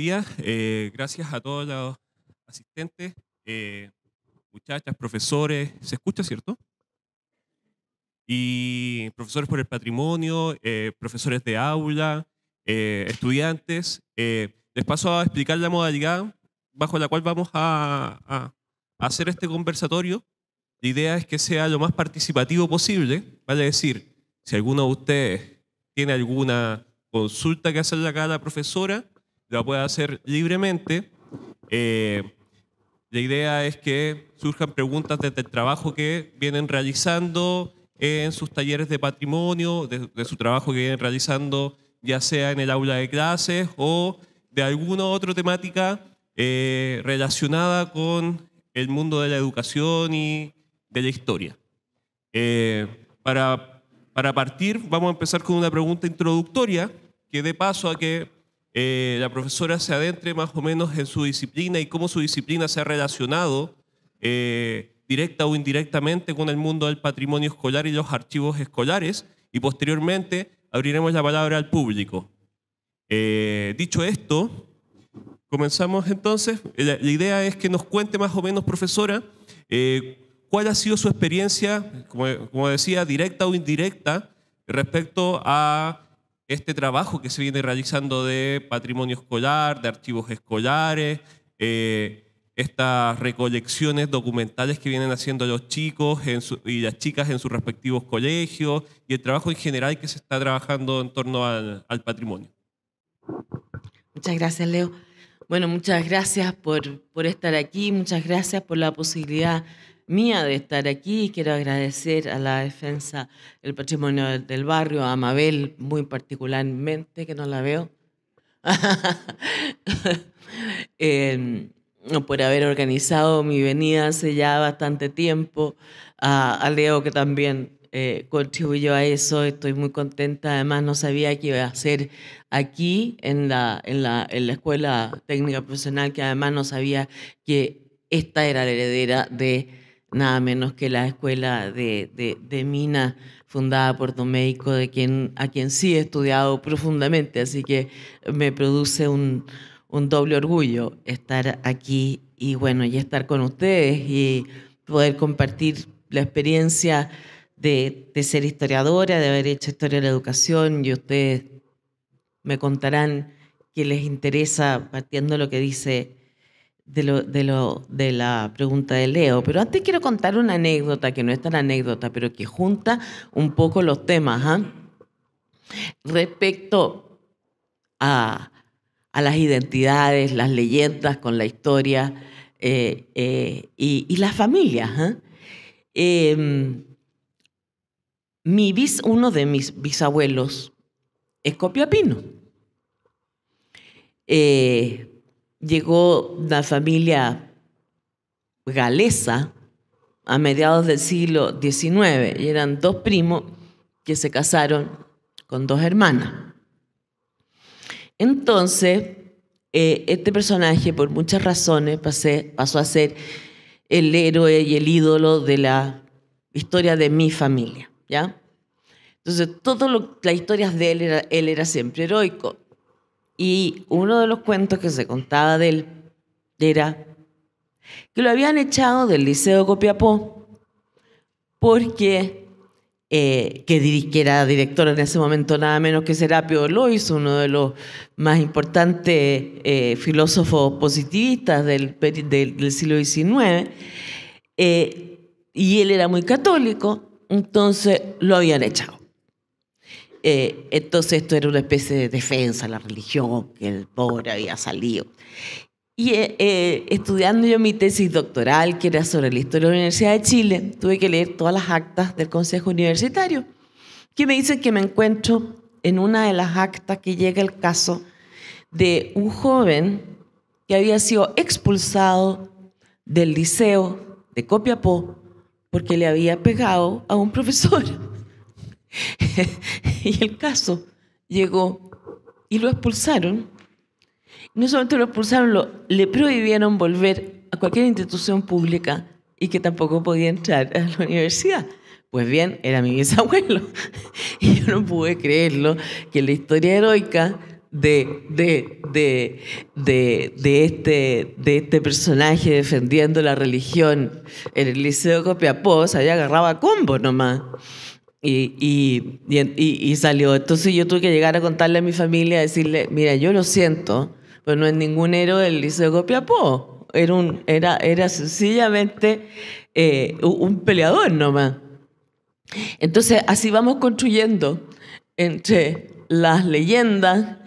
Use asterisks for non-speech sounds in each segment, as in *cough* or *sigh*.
días. Eh, gracias a todos los asistentes, eh, muchachas, profesores. ¿Se escucha, cierto? Y profesores por el patrimonio, eh, profesores de aula, estudiantes. les paso a explicar la modalidad bajo la cual vamos a, hacer este conversatorio. La idea es que sea lo más participativo posible, vale decir, si alguno de ustedes tiene alguna consulta que hacerle a cada profesora, la pueda hacer libremente. Eh, la idea es que surjan preguntas desde el trabajo que vienen realizando en sus talleres de patrimonio, de, su trabajo que vienen realizando ya sea en el aula de clases o de alguna otra temática eh, relacionada con el mundo de la educación y de la historia. Eh, para, para partir, vamos a empezar con una pregunta introductoria que dé paso a que eh, la profesora se adentre más o menos en su disciplina y cómo su disciplina se ha relacionado eh, directa o indirectamente con el mundo del patrimonio escolar y los archivos escolares. Y posteriormente abriremos la palabra al público. Eh, dicho esto, comenzamos entonces. La, idea es que nos cuente más o menos, profesora, cuál ha sido su experiencia, como decía, directa o indirecta, respecto a este trabajo que se viene realizando de patrimonio escolar, de archivos escolares, eh, estas recolecciones documentales que vienen haciendo los chicos y las chicas en sus respectivos colegios y el trabajo en general que se está trabajando en torno al, patrimonio. Muchas gracias, Leo. Bueno, muchas gracias por, por estar aquí, muchas gracias por la posibilidad mía de estar aquí. Quiero agradecer a la Defensa del Patrimonio del Barrio, a Mabel muy particularmente, que no la veo, *laughs* em, por haber organizado mi venida hace ya bastante tiempo, a, Diego que también eh, contribuyó a eso, estoy muy contenta, además no sabía que iba a ser aquí en la, en la Escuela Técnica Profesional, que además no sabía que esta era la heredera de nada menos que la escuela de, Mina, fundada por Domeico, de quien, a quien sí he estudiado profundamente, así que me produce un, doble orgullo estar aquí y bueno, y estar con ustedes y poder compartir la experiencia de, de ser historiadora, de haber hecho historia de la educación y ustedes me contarán qué les interesa partiendo lo que dice de, lo, de, la pregunta de Leo, pero antes quiero contar una anécdota que no es tan anécdota, pero que junta un poco los temas. ¿ah? Respecto a, las identidades, las leyendas con la historia eh, eh, y, las familias. ¿ah? Em, mi bis, uno de mis bisabuelos es copiapino. Eh, llegó la familia galesa a mediados del siglo XIX y eran dos primos que se casaron con dos hermanas. Entonces, eh, este personaje, por muchas razones, pasó a ser el héroe y el ídolo de la historia de mi familia, ¿ya? Entonces, todas las historias de él, él era siempre heroico. Y uno de los cuentos que se contaba de él era que lo habían echado del Liceo Copiapó porque eh, que, era director en ese momento nada menos que Serapio Lois, uno de los más importantes eh, filósofos positivistas del, siglo XIX, eh, y él era muy católico, entonces lo habían echado. Eh, entonces esto era una especie de defensa la religión, que el pobre había salido. Y eh, eh, estudiando yo mi tesis doctoral, que era sobre la historia de la Universidad de Chile, tuve que leer todas las actas del Consejo Universitario, que me dice que me encuentro en una de las actas que llega el caso de un joven que había sido expulsado del liceo de Copiapó porque le había pegado a un profesor. *laughs* y el caso llegó y lo expulsaron. No solamente lo expulsaron, le prohibieron volver a cualquier institución pública y que tampoco podía entrar a la universidad. Pues bien, era mi bisabuelo. *laughs* Y yo no pude creerlo, que la historia heroica de, de, de, de, este, de este personaje defendiendo la religión en el Liceo Copiapó se había agarrado a combo nomás. Y, y, salió. Entonces yo tuve que llegar a contarle a mi familia, decirle, mira, yo lo siento, pero no es ningún héroe del Liceo de Copiapó. Era, un, era, era sencillamente eh, un peleador nomás. Entonces así vamos construyendo entre las leyendas,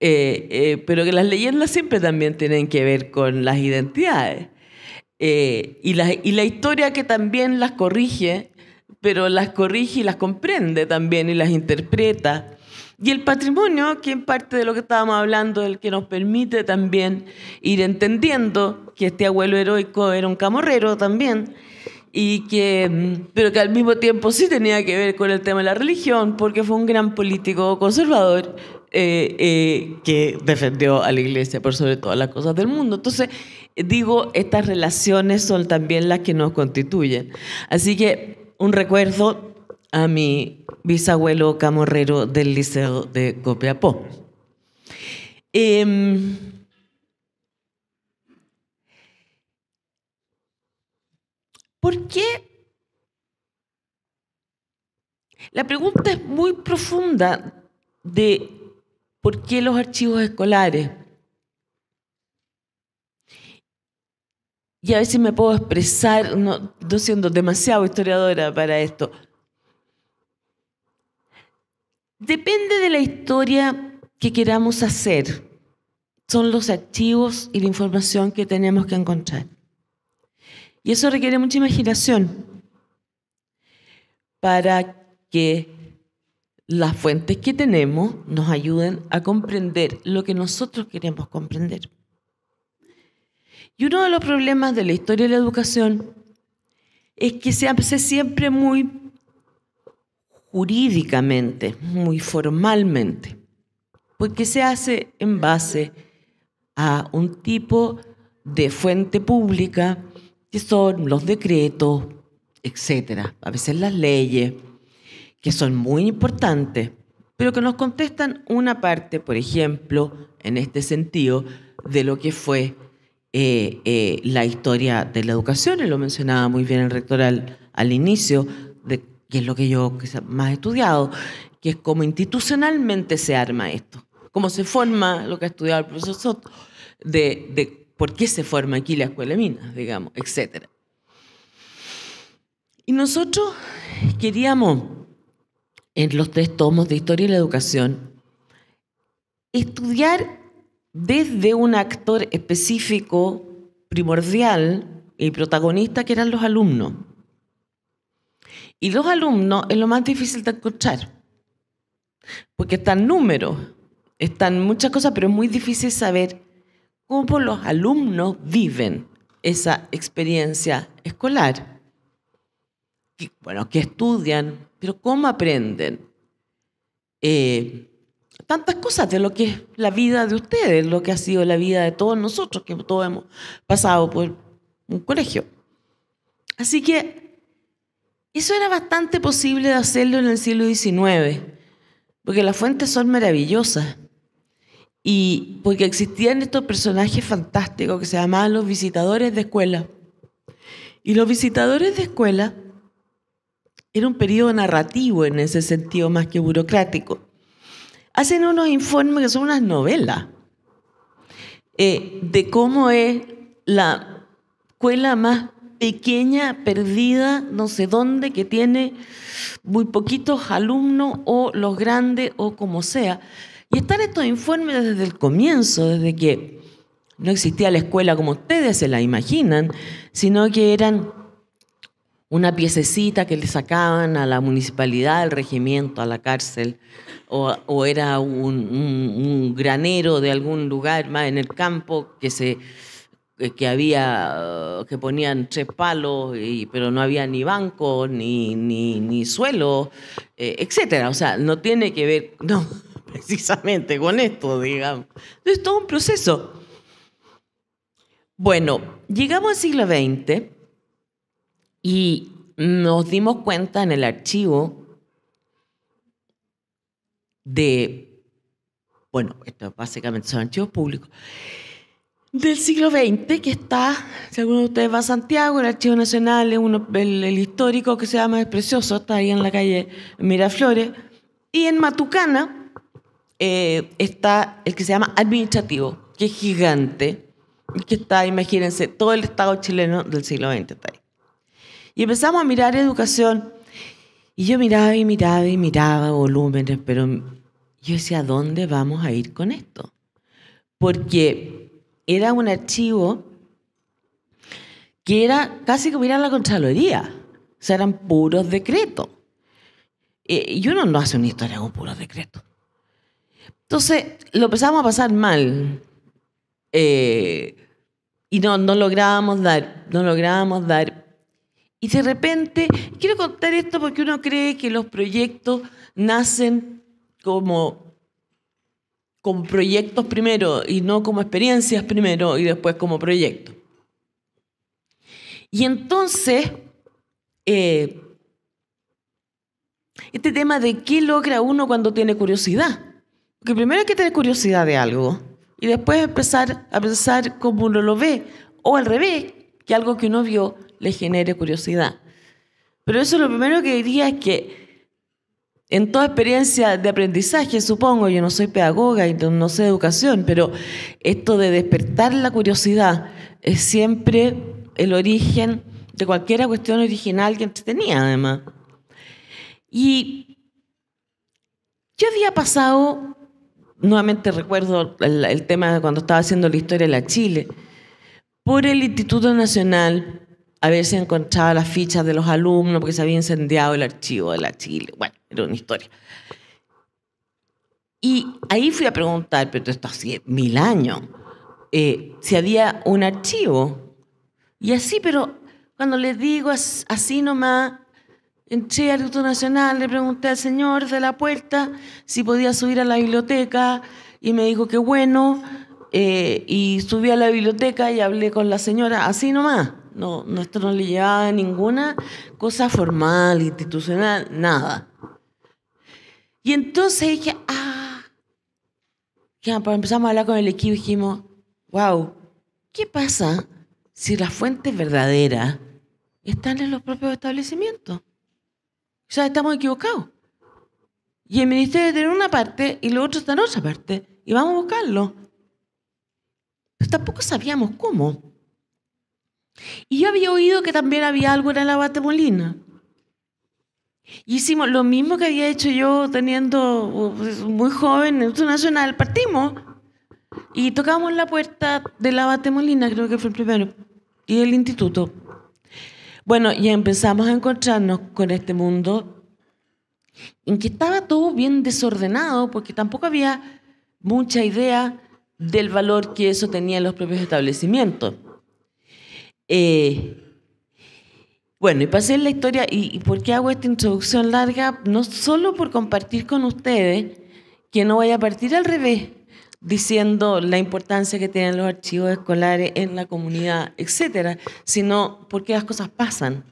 eh, eh, pero que las leyendas siempre también tienen que ver con las identidades. y, la, y, la, historia que también las corrige pero las corrige y las comprende también y las interpreta. Y el patrimonio, que en parte de lo que estábamos hablando, el que nos permite también ir entendiendo que este abuelo heroico era un camorrero también, y que, pero que al mismo tiempo sí tenía que ver con el tema de la religión, porque fue un gran político conservador eh, eh, que defendió a la iglesia por sobre todas las cosas del mundo. Entonces, digo, estas relaciones son también las que nos constituyen. Así que un recuerdo a mi bisabuelo camorrero del Liceo de Copiapó. Em, ¿Por qué? La pregunta es muy profunda de por qué los archivos escolares. y a veces me puedo expresar, no, siendo demasiado historiadora para esto. Depende de la historia que queramos hacer. Son los archivos y la información que tenemos que encontrar. Y eso requiere mucha imaginación para que las fuentes que tenemos nos ayuden a comprender lo que nosotros queremos comprender. Y uno de los problemas de la historia de la educación es que se hace siempre muy jurídicamente, muy formalmente, porque se hace en base a un tipo de fuente pública que son los decretos, etcétera, a veces las leyes, que son muy importantes, pero que nos contestan una parte, por ejemplo, en este sentido, de lo que fue eh, eh, la historia de la educación, y lo mencionaba muy bien el rector al, inicio, de, que es lo que yo más he estudiado, que es cómo institucionalmente se arma esto, cómo se forma lo que ha estudiado el profesor Soto, de, por qué se forma aquí la escuela de minas, digamos, etc. Y nosotros queríamos, en los tres tomos de Historia de la Educación, estudiar desde un actor específico, primordial y protagonista, que eran los alumnos. Y los alumnos es lo más difícil de escuchar, porque están números, están muchas cosas, pero es muy difícil saber cómo los alumnos viven esa experiencia escolar. bueno, que estudian, pero cómo aprenden. Eh, tantas cosas de lo que es la vida de ustedes, lo que ha sido la vida de todos nosotros, que todos hemos pasado por un colegio. Así que eso era bastante posible de hacerlo en el siglo XIX, porque las fuentes son maravillosas y porque existían estos personajes fantásticos que se llamaban los visitadores de escuela. Y los visitadores de escuela era un periodo narrativo en ese sentido más que burocrático hacen unos informes que son unas novelas eh, de cómo es la escuela más pequeña, perdida, no sé dónde, que tiene muy poquitos alumnos o los grandes o como sea. Y están estos informes desde el comienzo, desde que no existía la escuela como ustedes se la imaginan, sino que eran una piececita que le sacaban a la municipalidad, al regimiento, a la cárcel, o, era un, granero de algún lugar más en el campo que se eh, que había eh, que ponían tres palos pero no había ni banco ni, ni, suelo etc. Eh, etcétera o sea no tiene que ver *laughs* no precisamente con esto digamos es todo un proceso bueno llegamos al siglo XX y nos dimos cuenta en el archivo de, bueno, esto básicamente son archivos públicos, del siglo XX, que está, si alguno de ustedes va a Santiago, el Archivo Nacional el, histórico que se llama Es Precioso, está ahí en la calle Miraflores, y en Matucana eh, está el que se llama Administrativo, que es gigante, que está, imagínense, todo el Estado chileno del siglo XX está ahí. Y empezamos a mirar educación. Y yo miraba y miraba y miraba volúmenes, pero yo decía, ¿a dónde vamos a ir con esto? Porque era un archivo que era casi como ir a la Contraloría. O sea, eran puros decretos. y uno no hace una historia con puros decretos. Entonces, lo empezamos a pasar mal. Eh, y no, no lográbamos dar, no lográbamos dar y de repente, quiero contar esto porque uno cree que los proyectos nacen como con proyectos primero y no como experiencias primero y después como proyecto. Y entonces, eh, este tema de qué logra uno cuando tiene curiosidad. Porque primero hay que tener curiosidad de algo y después empezar a pensar cómo uno lo ve. O al revés, que algo que uno vio le genere curiosidad. Pero eso lo primero que diría es que en toda experiencia de aprendizaje, supongo, yo no soy pedagoga y no sé educación, pero esto de despertar la curiosidad es siempre el origen de cualquier cuestión original que tenía, además. Y yo había pasado, nuevamente recuerdo el, tema cuando estaba haciendo la historia de la Chile, por el Instituto Nacional a ver si encontraba las fichas de los alumnos porque se había incendiado el archivo de la Chile. Bueno, era una historia. Y ahí fui a preguntar, pero esto hace mil años, eh, si había un archivo. Y así, pero cuando le digo así nomás, entré al Instituto Nacional, le pregunté al señor de la puerta si podía subir a la biblioteca y me dijo que bueno, eh, y subí a la biblioteca y hablé con la señora, así nomás. No, esto no le llevaba ninguna cosa formal, institucional, nada. Y entonces dije, ah, pues, empezamos a hablar con el equipo y dijimos, wow, ¿qué pasa si las fuentes verdaderas están en los propios establecimientos? O sea, estamos equivocados. Y el ministerio tiene una parte y los otros están en otra parte. Y vamos a buscarlo tampoco sabíamos cómo. Y yo había oído que también había algo en la batemolina. Hicimos lo mismo que había hecho yo teniendo pues, muy joven en su nacional. Partimos y tocamos la puerta de la batemolina, creo que fue el primero, y del instituto. Bueno, y empezamos a encontrarnos con este mundo en que estaba todo bien desordenado porque tampoco había mucha idea del valor que eso tenía en los propios establecimientos. Eh, bueno, y pasé en la historia, y, y por qué hago esta introducción larga, no solo por compartir con ustedes, que no vaya a partir al revés, diciendo la importancia que tienen los archivos escolares en la comunidad, etcétera, sino porque las cosas pasan.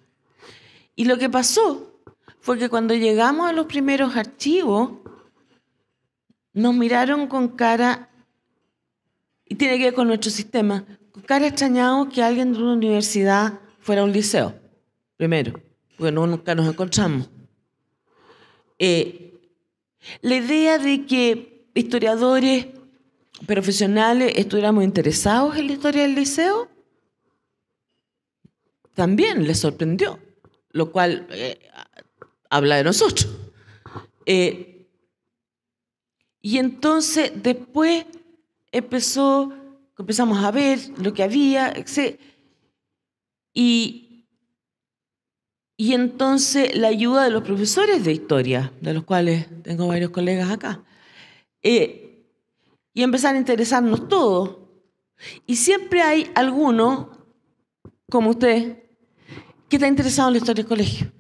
Y lo que pasó fue que cuando llegamos a los primeros archivos, nos miraron con cara y tiene que ver con nuestro sistema. cara extrañado que alguien de una universidad fuera a un liceo, primero, porque nunca nos encontramos. Eh, la idea de que historiadores profesionales estuviéramos interesados en la historia del liceo también les sorprendió, lo cual eh, habla de nosotros. Eh, y entonces después empezó, empezamos a ver lo que había, etc. Y, y entonces la ayuda de los profesores de historia, de los cuales tengo varios colegas acá, eh, y empezar a interesarnos todos. Y siempre hay alguno, como usted, que está interesado en la historia del colegio.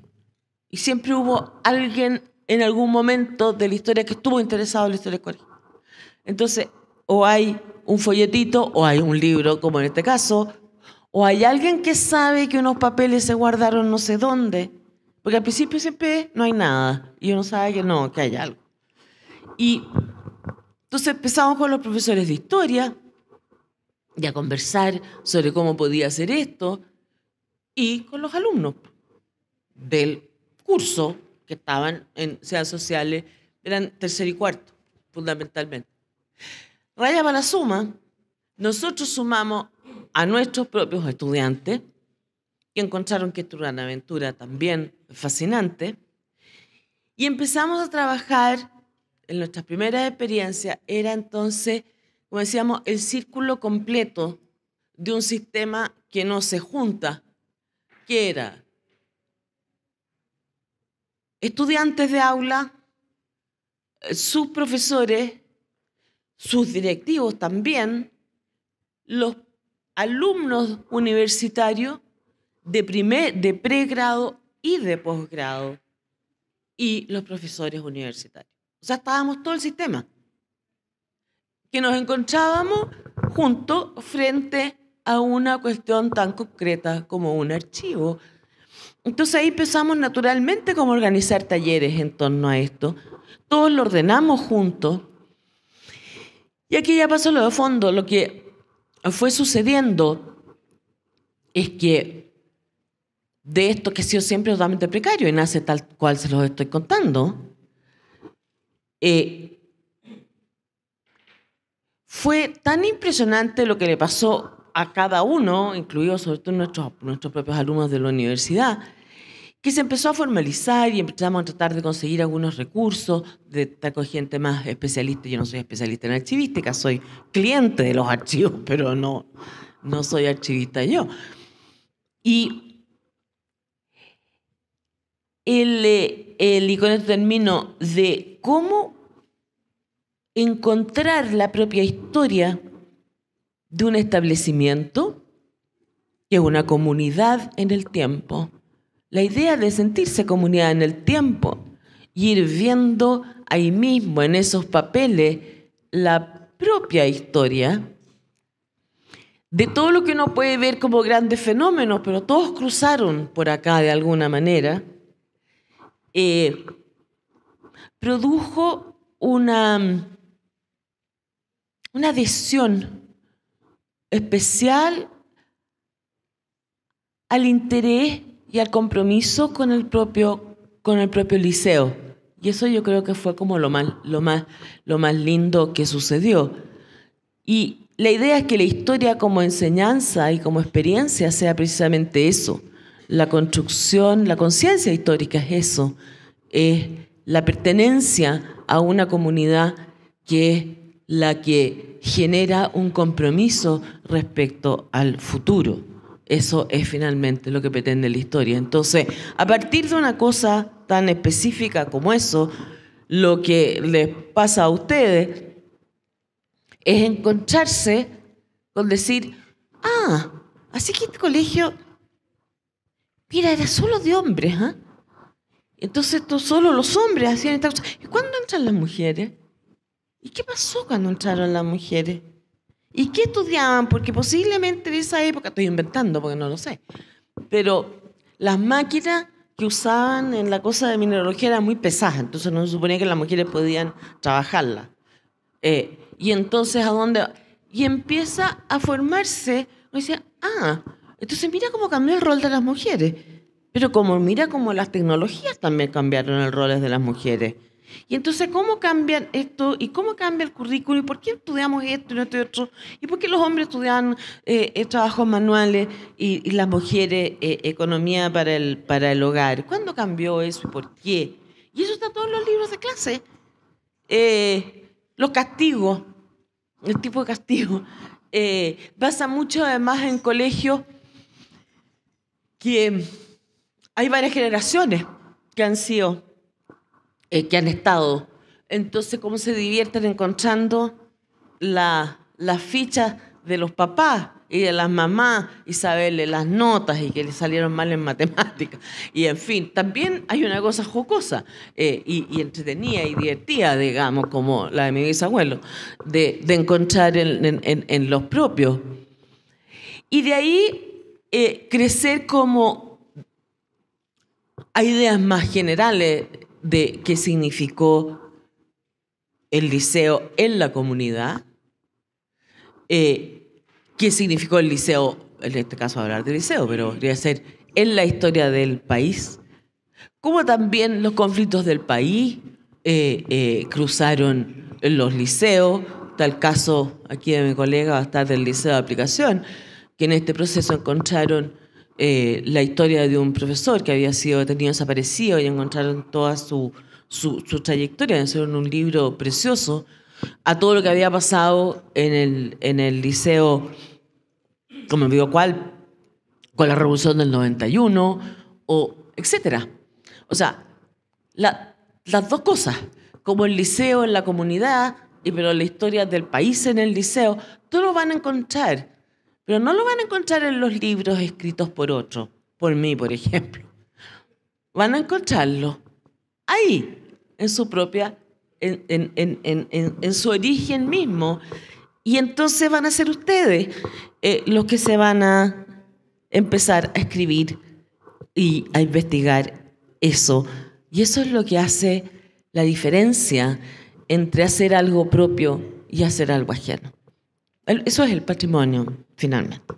Y siempre hubo alguien en algún momento de la historia que estuvo interesado en la historia del colegio. Entonces, o hay un folletito, o hay un libro, como en este caso, o hay alguien que sabe que unos papeles se guardaron no sé dónde, porque al principio siempre no hay nada y uno sabe que no, que hay algo. Y entonces empezamos con los profesores de historia y a conversar sobre cómo podía hacer esto y con los alumnos del curso que estaban en ciencias sociales, eran tercer y cuarto, fundamentalmente. Rayaba la suma, nosotros sumamos a nuestros propios estudiantes, que encontraron que era una aventura también fascinante, y empezamos a trabajar en nuestra primera experiencia, era entonces, como decíamos, el círculo completo de un sistema que no se junta, que era estudiantes de aula, eh, sus profesores, sus directivos también, los alumnos universitarios de, primer, de pregrado y de posgrado y los profesores universitarios. O sea, estábamos todo el sistema. Que nos encontrábamos juntos frente a una cuestión tan concreta como un archivo. Entonces ahí empezamos naturalmente cómo organizar talleres en torno a esto. Todos lo ordenamos juntos. Y aquí ya pasó lo de fondo. Lo que fue sucediendo es que de esto que ha sido siempre totalmente precario y nace tal cual se los estoy contando, eh, fue tan impresionante lo que le pasó a cada uno, incluidos sobre todo nuestros, nuestros propios alumnos de la universidad, que se empezó a formalizar y empezamos a tratar de conseguir algunos recursos, de estar con gente más especialista. Yo no soy especialista en archivística, soy cliente de los *laughs* archivos, pero no, no soy archivista yo. Y, el, eh, el, y con esto termino, de cómo encontrar la propia historia de un establecimiento que es una comunidad en el tiempo la idea de sentirse comunidad en el tiempo y ir viendo ahí mismo en esos papeles la propia historia de todo lo que uno puede ver como grandes fenómenos, pero todos cruzaron por acá de alguna manera, eh, produjo una, una adhesión especial al interés y al compromiso con el propio, con el propio liceo. Y eso yo creo que fue como lo más, lo más, lo más lindo que sucedió. Y la idea es que la historia como enseñanza y como experiencia sea precisamente eso. La construcción, la conciencia histórica es eso, es la pertenencia a una comunidad que es la que genera un compromiso respecto al futuro. Eso es finalmente lo que pretende la historia. Entonces, a partir de una cosa tan específica como eso, lo que les pasa a ustedes es encontrarse con decir, ah, así que este colegio, mira, era solo de hombres, ¿ah? ¿eh? Entonces solo los hombres hacían esta cosa. ¿Y cuándo entran las mujeres? ¿Y qué pasó cuando entraron las mujeres? ¿Y qué estudiaban? Porque posiblemente en esa época, estoy inventando porque no lo sé, pero las máquinas que usaban en la cosa de mineralogía eran muy pesadas, entonces no se suponía que las mujeres podían trabajarla. Eh, y entonces, ¿a dónde? Y empieza a formarse, o decía ah, entonces mira cómo cambió el rol de las mujeres, pero como mira cómo las tecnologías también cambiaron el rol de las mujeres. Y entonces, ¿cómo cambian esto? ¿Y cómo cambia el currículo? ¿Y por qué estudiamos esto y esto y otro? ¿Y por qué los hombres estudian eh, eh, trabajos manuales y, las mujeres eh, economía para el, para el hogar? ¿Cuándo cambió eso y por qué? Y eso está en todos los libros de clase. los castigos, el tipo de castigo. pasa mucho además en colegios que hay varias generaciones que han sido eh, que han estado. Entonces, ¿cómo se divierten encontrando las fichas de los papás y de las mamás y saberle las notas y que le salieron mal en matemáticas? Y en fin, también hay una cosa jocosa eh, y, entretenida y divertida, digamos, como la de mi bisabuelo, de, encontrar en, los propios. Y de ahí eh, crecer como a ideas más generales de qué significó el liceo en la comunidad, eh, qué significó el liceo, en este caso hablar de liceo, pero podría ser en la historia del país, cómo también los conflictos del país eh, eh, cruzaron los liceos, tal caso aquí de mi colega va estar del liceo de aplicación, que en este proceso encontraron eh, la historia de un profesor que había sido detenido desaparecido y encontraron toda su, su, su trayectoria, en un libro precioso, a todo lo que había pasado en el, en el liceo, como digo, cuál, con la revolución del 91, o etcétera. O sea, las dos cosas, como el liceo en la comunidad, y pero la historia del país en el liceo, todos lo van a encontrar. Pero no lo van a encontrar en los libros escritos por otro, por mí, por ejemplo. Van a encontrarlo ahí, en su propia, en, su origen mismo. Y entonces van a ser ustedes eh, los que se van a empezar a escribir y a investigar eso. Y eso es lo que hace la diferencia entre hacer algo propio y hacer algo ajeno. Eso es el patrimonio, finalmente.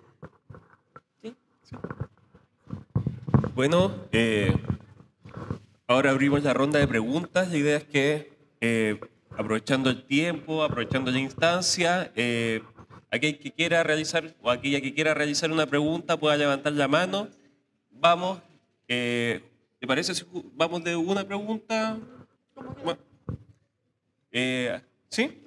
Bueno, eh, ahora abrimos la ronda de preguntas. La idea es que, eh, aprovechando el tiempo, aprovechando la instancia, eh, aquel que quiera realizar o aquella que quiera realizar una pregunta pueda levantar la mano. Vamos, ¿te parece vamos de una pregunta? ¿Sí?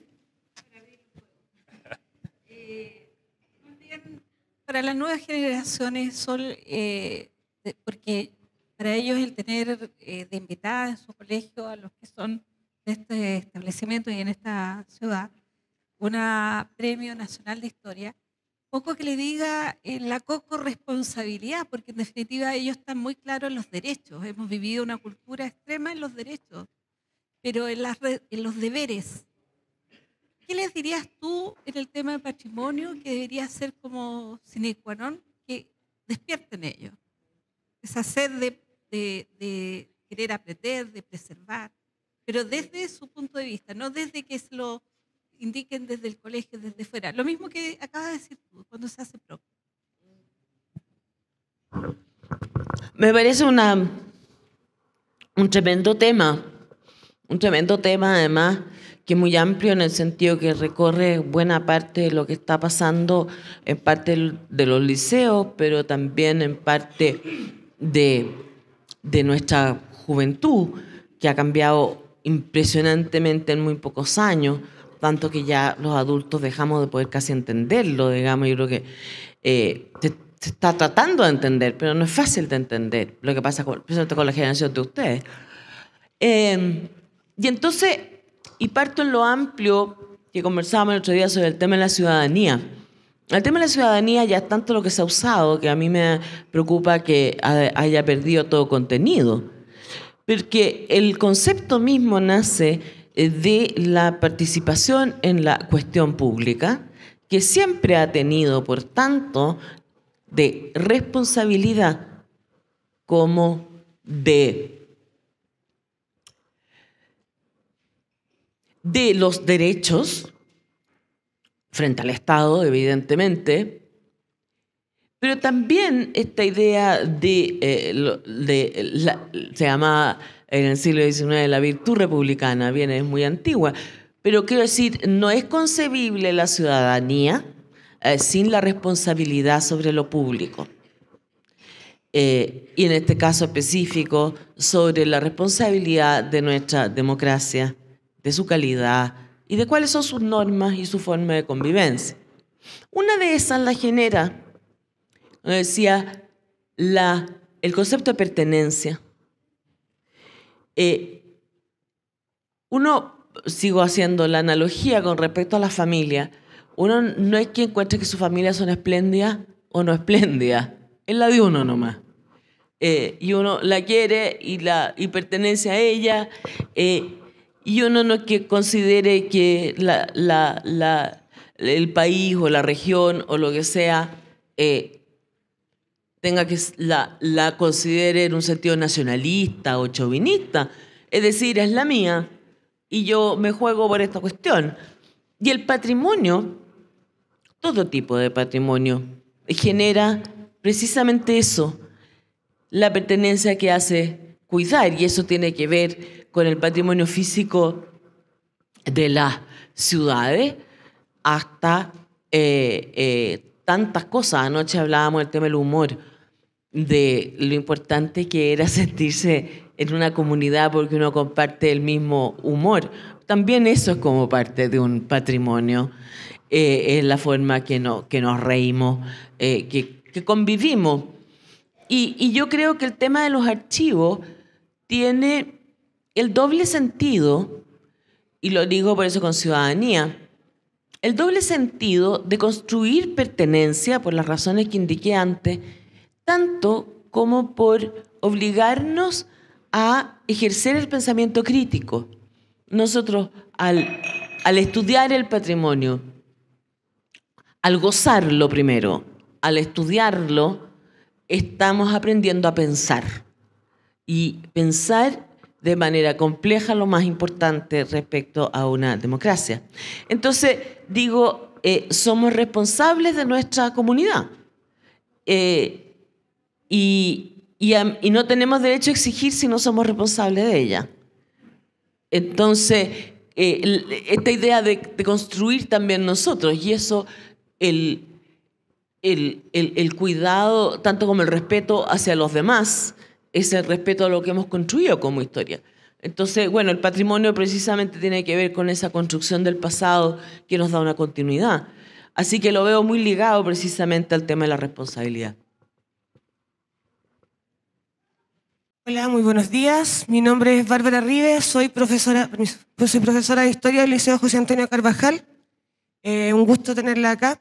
para las nuevas generaciones, son eh, porque para ellos el tener eh, de invitada en su colegio a los que son de este establecimiento y en esta ciudad, una premio nacional de historia, poco que le diga en eh, la responsabilidad porque en definitiva ellos están muy claros en los derechos. Hemos vivido una cultura extrema en los derechos, pero en, las, en los deberes les dirías tú en el tema de patrimonio que debería ser como sine qua non? Que despierten ellos. Esa sed de, querer aprender, de preservar, pero desde su punto de vista, no desde que se lo indiquen desde el colegio, desde fuera. Lo mismo que acabas de decir tú, cuando se hace propio. Me parece un tremendo tema un tremendo tema, además, que es muy amplio en el sentido que recorre buena parte de lo que está pasando en parte de los liceos, pero también en parte de, de nuestra juventud, que ha cambiado impresionantemente en muy pocos años, tanto que ya los adultos dejamos de poder casi entenderlo, digamos, yo creo que se eh, está tratando de entender, pero no es fácil de entender lo que pasa con, con la generación de ustedes. Eh, y entonces, y parto en lo amplio que conversábamos el otro día sobre el tema de la ciudadanía. El tema de la ciudadanía ya es tanto lo que se ha usado que a mí me preocupa que haya perdido todo contenido. Porque el concepto mismo nace eh, de la participación en la cuestión pública, que siempre ha tenido, por tanto, de responsabilidad como de de los derechos frente al Estado, evidentemente, pero también esta idea de, eh, se llama en el siglo XIX la virtud republicana, viene, es muy antigua, pero quiero decir, no es concebible la ciudadanía eh, sin la responsabilidad sobre lo público. Eh, y en este caso específico, sobre la responsabilidad de nuestra democracia de su calidad y de cuáles son sus normas y su forma de convivencia. Una de esas la genera, decía, la, el concepto de pertenencia. Eh, uno, sigo haciendo la analogía con respecto a la familia, uno no es quien encuentre que su familia son espléndida o no espléndida es la de uno nomás. Eh, y uno la quiere y, la, pertenece a ella. Eh, y uno no que considere que el país o la región o lo que sea eh, tenga que la, la considere en un sentido nacionalista o chauvinista. Es decir, es la mía y yo me juego por esta cuestión. Y el patrimonio, todo tipo de patrimonio, genera precisamente eso, la pertenencia que hace cuidar y eso tiene que ver con el patrimonio físico de las ciudades ¿eh? hasta eh, eh, tantas cosas. Anoche hablábamos del tema del humor, de lo importante que era *laughs* sentirse en una comunidad porque uno comparte el mismo humor. También eso es como parte de un patrimonio, es la forma que, no, que nos reímos, que, convivimos. y yo creo que el tema de los archivos tiene el doble sentido, y lo digo por eso con ciudadanía, el doble sentido de construir pertenencia por las razones que indiqué antes, tanto como por obligarnos a ejercer el pensamiento crítico. Nosotros, al, al estudiar el patrimonio, al gozarlo primero, al estudiarlo, estamos aprendiendo a pensar. Y pensar de manera compleja lo más importante respecto a una democracia. Entonces, digo, eh, somos responsables de nuestra comunidad eh, y, no tenemos derecho a exigir si no somos responsables de ella. Entonces, eh, esta idea de, construir también nosotros y eso, el cuidado, tanto como el respeto hacia los demás, es el respeto a lo que hemos construido como historia. Entonces, bueno, el patrimonio precisamente tiene que ver con esa construcción del pasado que nos da una continuidad. Así que lo veo muy ligado precisamente al tema de la responsabilidad. Hola, muy buenos días. Mi nombre es Bárbara Rives, soy profesora, soy profesora de Historia del Liceo José Antonio Carvajal. Eh, un gusto tenerla acá.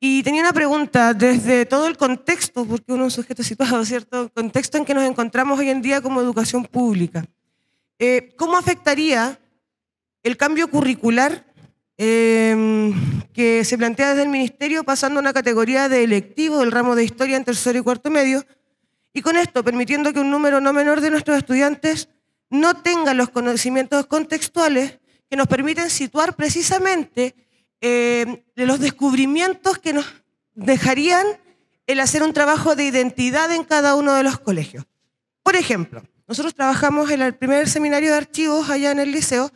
Y tenía una pregunta, desde todo el contexto, porque uno es un sujeto situado, ¿cierto? contexto en que nos encontramos hoy en día como educación pública. Eh, ¿Cómo afectaría el cambio curricular em, que se plantea desde el Ministerio pasando a una categoría de electivo del ramo de historia en tercer y cuarto medio? Y con esto, permitiendo que un número no menor de nuestros estudiantes no tenga los conocimientos contextuales que nos permiten situar precisamente de eh, los descubrimientos que nos dejarían el hacer un trabajo de identidad en cada uno de los colegios. Por ejemplo, nosotros trabajamos en el primer seminario de archivos allá en el liceo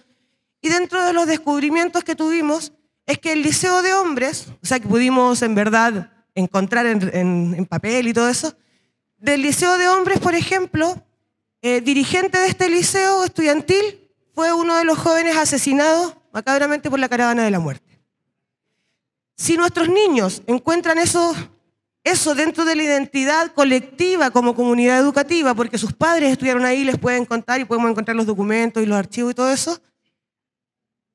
y dentro de los descubrimientos que tuvimos es que el liceo de hombres, o sea, que pudimos en verdad encontrar en, papel y todo eso, del liceo de hombres, por ejemplo, eh, dirigente de este liceo estudiantil fue uno de los jóvenes asesinados macabramente por la caravana de la muerte. Si nuestros niños encuentran eso, dentro de la identidad colectiva como comunidad educativa, porque sus padres estuvieron ahí, les pueden contar y podemos encontrar los documentos y los archivos y todo eso,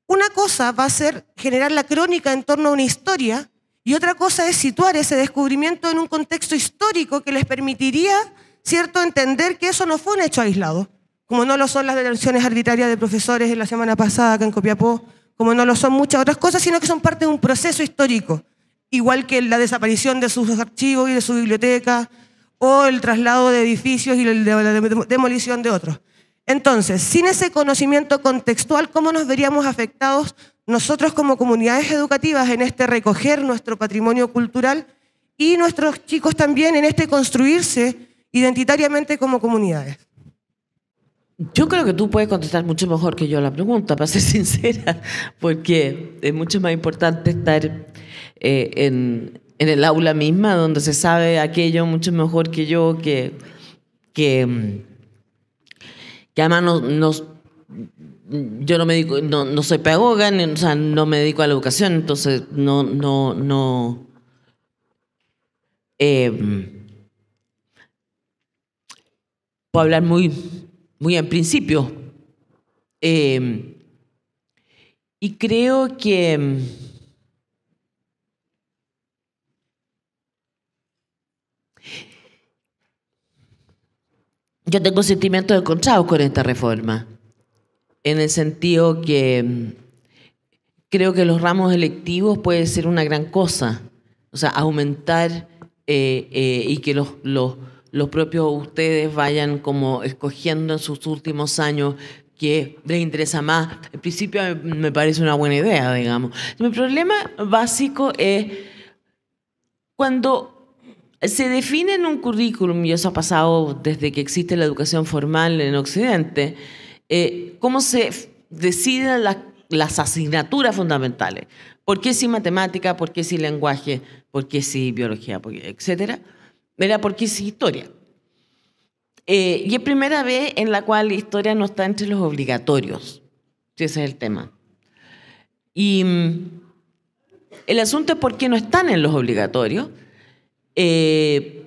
una cosa va a ser generar la crónica en torno a una historia y otra cosa es situar ese descubrimiento en un contexto histórico que les permitiría, ¿cierto?, entender que eso no fue un hecho aislado, como no lo son las detenciones arbitrarias de profesores en la semana pasada acá en Copiapó, como no lo son muchas otras cosas, sino que son parte de un proceso histórico, igual que la desaparición de sus archivos y de su biblioteca, o el traslado de edificios y la demolición de otros. Entonces, sin ese conocimiento contextual, ¿cómo nos veríamos afectados nosotros como comunidades educativas en este recoger nuestro patrimonio cultural y nuestros chicos también en este construirse identitariamente como comunidades? Yo creo que tú puedes contestar mucho mejor que yo la pregunta, para ser *laughs* sincera, porque es mucho más importante estar eh, en, el aula misma, donde se sabe aquello mucho mejor que yo, que, que, mm, además nos, yo no me no, soy pedagoga, no me dedico a la educación, entonces no, no, no. Eh, mm. puedo hablar muy muy en principio. Em, y creo que em, yo tengo sentimientos encontrados con esta reforma, en el sentido que em, creo que los ramos electivos puede ser una gran cosa, o sea, aumentar eh, eh, y que los, los los propios ustedes vayan como escogiendo en sus últimos años qué les interesa más. En principio me parece una buena idea, digamos. Mi problema básico es cuando se define en un currículum, y eso ha pasado desde que existe la educación formal en Occidente, eh, cómo se deciden las, las asignaturas fundamentales. ¿Por qué si matemática? ¿Por qué si lenguaje? ¿Por qué si biología? Etcétera. Mira, porque es historia. Eh, y es primera vez en la cual historia no está entre los obligatorios. ese es el tema. Y mm, el asunto es por qué no están en los obligatorios. Eh,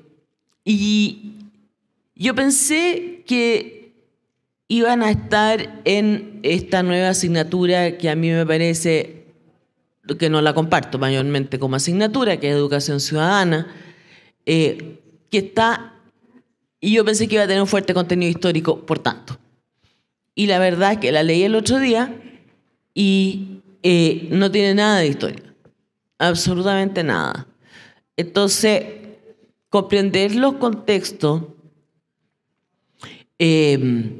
y yo pensé que iban a estar en esta nueva asignatura que a mí me parece que no la comparto mayormente como asignatura, que es educación ciudadana, eh, que está, y yo pensé que iba a tener un fuerte contenido histórico, por tanto. Y la verdad es que la leí el otro día y eh, no tiene nada de historia, absolutamente nada. Entonces, comprender los contextos eh,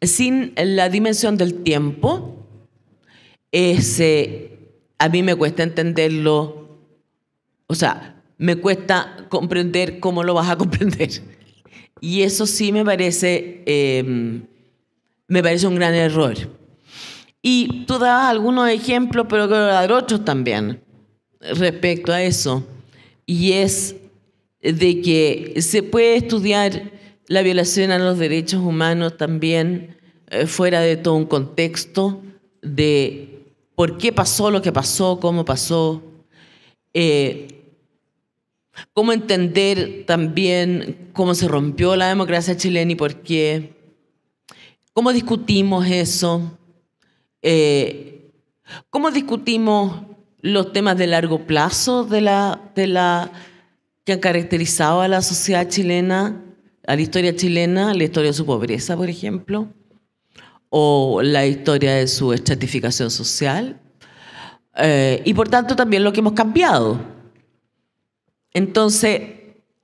sin la dimensión del tiempo, ese eh, a mí me cuesta entenderlo. O sea, me cuesta comprender cómo lo vas a comprender. Y eso sí me parece, em, me parece un gran error. Y tú dabas algunos ejemplos, pero quiero dar otros también respecto a eso. Y es de que se puede estudiar la violación a los derechos humanos también eh, fuera de todo un contexto de por qué pasó lo que pasó, cómo pasó. Eh, Cómo entender también cómo se rompió la democracia chilena y por qué. Cómo discutimos eso. Eh, cómo discutimos los temas de largo plazo de la, que han caracterizado a la sociedad chilena, a la historia chilena, la historia de su pobreza, por ejemplo, o la historia de su estratificación social, eh, y por tanto también lo que hemos cambiado. Entonces,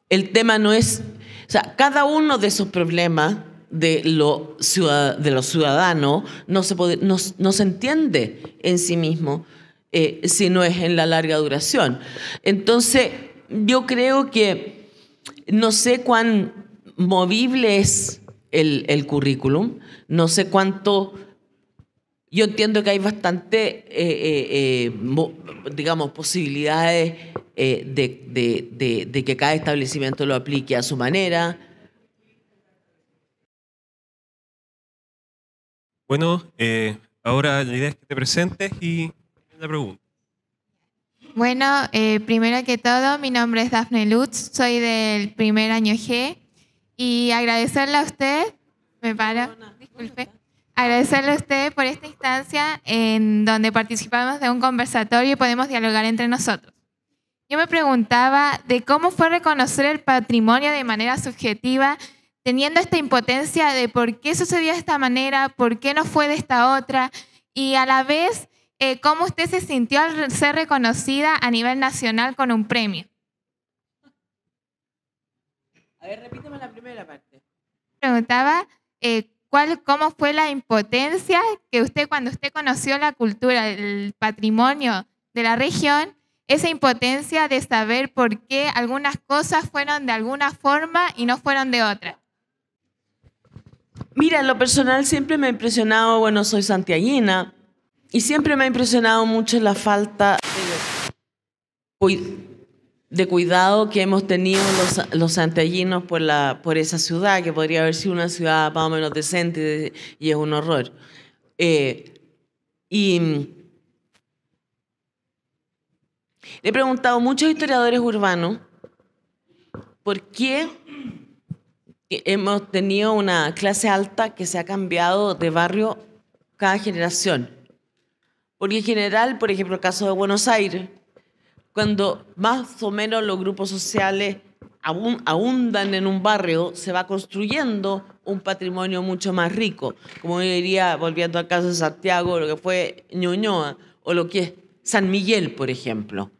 el tema no es, o sea, cada uno de esos problemas de, los ciudadanos no se, entiende en sí mismo eh, si no es en la larga duración. Entonces, yo creo que no sé cuán movible es el currículum, no sé cuánto yo entiendo que hay bastante, eh, eh, eh, digamos, posibilidades de, que cada establecimiento lo aplique a su manera. Bueno, ahora la idea es que te presentes y la pregunta. Bueno, primero que todo, mi nombre es Daphne Lutz, soy del primer año G y agradecerle a usted, me para, disculpe, Agradecerle a usted por esta instancia en donde participamos de un conversatorio y podemos dialogar entre nosotros. Yo me preguntaba de cómo fue reconocer el patrimonio de manera subjetiva, teniendo esta impotencia de por qué sucedió de esta manera, por qué no fue de esta otra, y a la vez eh, cómo usted se sintió al ser reconocida a nivel nacional con un premio. A ver, repíteme la primera parte. Preguntaba eh, cómo fue la impotencia que usted cuando usted conoció la cultura, el patrimonio de la región, esa impotencia de saber por qué algunas cosas fueron de alguna forma y no fueron de otra. Mira, lo personal siempre me ha impresionado, bueno, soy santiaguina, y siempre me ha impresionado mucho la falta de de cuidado que hemos tenido los, los por, la, por esa ciudad, que podría haber sido una ciudad más o menos decente y es un horror. Eh, y he preguntado a muchos historiadores urbanos por qué hemos tenido una clase alta que se ha cambiado de barrio cada generación. Porque en general, por ejemplo, el caso de Buenos Aires, cuando más o menos los grupos sociales abundan en un barrio, se va construyendo un patrimonio mucho más rico. Como yo diría, volviendo al caso de Santiago, lo que fue Ñuñoa, o lo que es San Miguel, por ejemplo,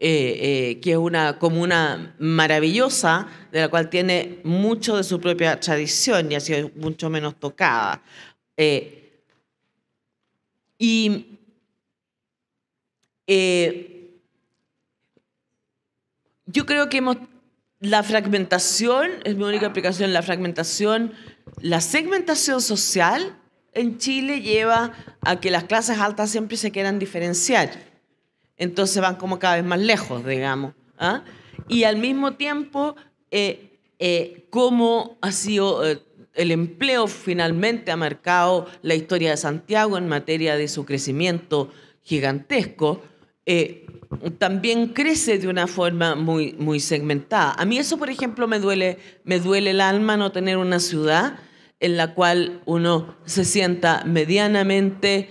eh, eh, que es una comuna maravillosa, de la cual tiene mucho de su propia tradición y ha sido mucho menos tocada. Eh, y yo creo que hemos, la fragmentación, es mi única explicación, la fragmentación, la segmentación social en Chile lleva a que las clases altas siempre se quieran diferenciar. Entonces van como cada vez más lejos, digamos. ¿ah? Y al mismo tiempo, eh, eh cómo ha sido eh, el empleo finalmente ha marcado la historia de Santiago en materia de su crecimiento gigantesco. Eh, también crece de una forma muy, muy segmentada. A mí eso, por ejemplo, me duele, me duele el alma no tener una ciudad en la cual uno se sienta medianamente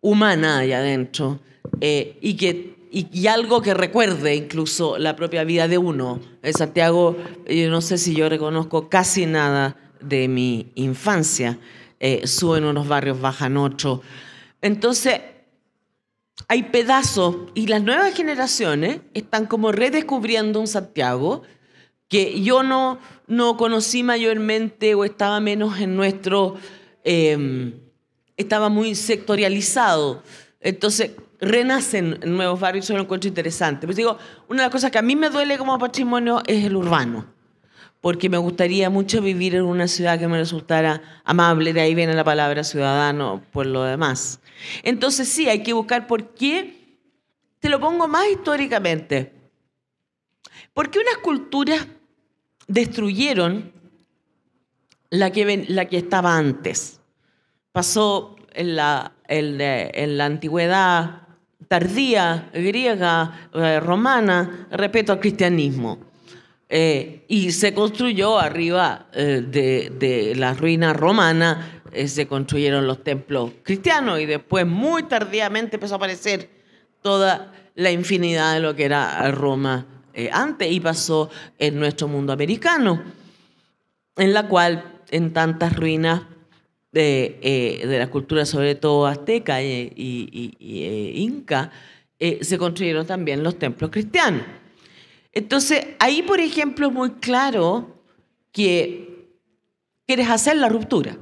humana allá adentro eh, y que y, algo que recuerde incluso la propia vida de uno. En eh, Santiago, yo no sé si yo reconozco casi nada de mi infancia. Eh, en unos barrios, bajan ocho. Entonces, hay pedazos y las nuevas generaciones están como redescubriendo un Santiago que yo no, conocí mayormente o estaba menos en nuestro, em, estaba muy sectorializado. Entonces, renacen nuevos barrios, eso un encuentro interesante. Pues digo, una de las cosas que a mí me duele como patrimonio es el urbano, porque me gustaría mucho vivir en una ciudad que me resultara amable, de ahí viene la palabra ciudadano por lo demás. Entonces sí, hay que buscar por qué. Te lo pongo más históricamente. Porque qué unas culturas destruyeron la que, la que estaba antes? Pasó en la, la antigüedad tardía, griega, eh, romana, respeto al cristianismo. Eh, y se construyó arriba eh, de, de ruina romana. Eh, se construyeron los templos cristianos y después muy tardíamente empezó a aparecer toda la infinidad de lo que era Roma eh, antes y pasó en nuestro mundo americano, en la cual en tantas ruinas de, eh, de la cultura, sobre todo azteca y, inca, se construyeron también los templos cristianos. Entonces, ahí, por ejemplo, es muy claro que quieres hacer la ruptura.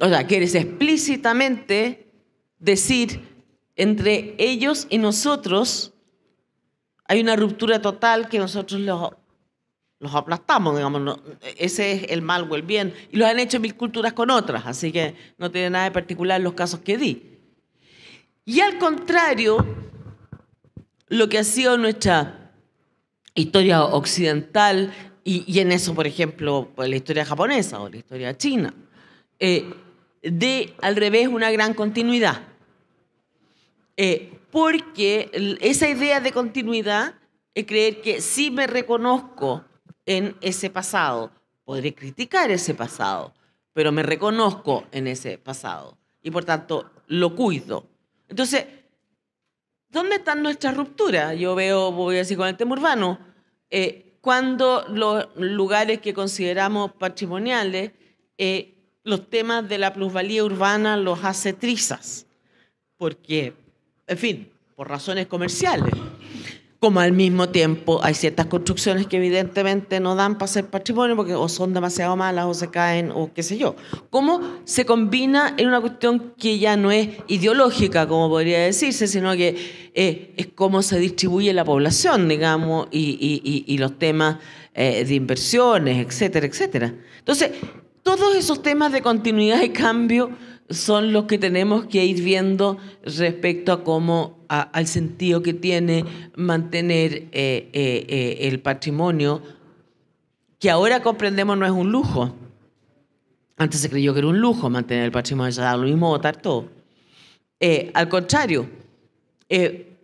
O sea, quieres explícitamente decir entre ellos y nosotros hay una ruptura total que nosotros los, los aplastamos, digamos. Ese es el mal o el bien. Y lo han hecho mil culturas con otras, así que no tiene nada de particular los casos que di. Y al contrario, lo que ha sido nuestra historia occidental, y, en eso, por ejemplo, pues, la historia japonesa o la historia china, eh, de, al revés, una gran continuidad. Eh, porque esa idea de continuidad es creer que si me reconozco en ese pasado, podré criticar ese pasado, pero me reconozco en ese pasado y por tanto lo cuido. Entonces, ¿dónde están nuestras rupturas? Yo veo, voy a decir con el tema urbano, eh, cuando los lugares que consideramos patrimoniales eh, los temas de la plusvalía urbana los hace trizas, porque, en fin, por razones comerciales. Como al mismo tiempo hay ciertas construcciones que evidentemente no dan para ser patrimonio porque o son demasiado malas o se caen o qué sé yo. ¿Cómo se combina en una cuestión que ya no es ideológica, como podría decirse, sino que eh, es cómo se distribuye la población, digamos, y, los temas eh, de inversiones, etcétera, etcétera? Entonces, todos esos temas de continuidad y cambio son los que tenemos que ir viendo respecto a cómo, al sentido que tiene mantener eh, eh, eh, el patrimonio, que ahora comprendemos no es un lujo. Antes se creyó que era un lujo mantener el patrimonio, ya lo mismo votar todo. al contrario, porque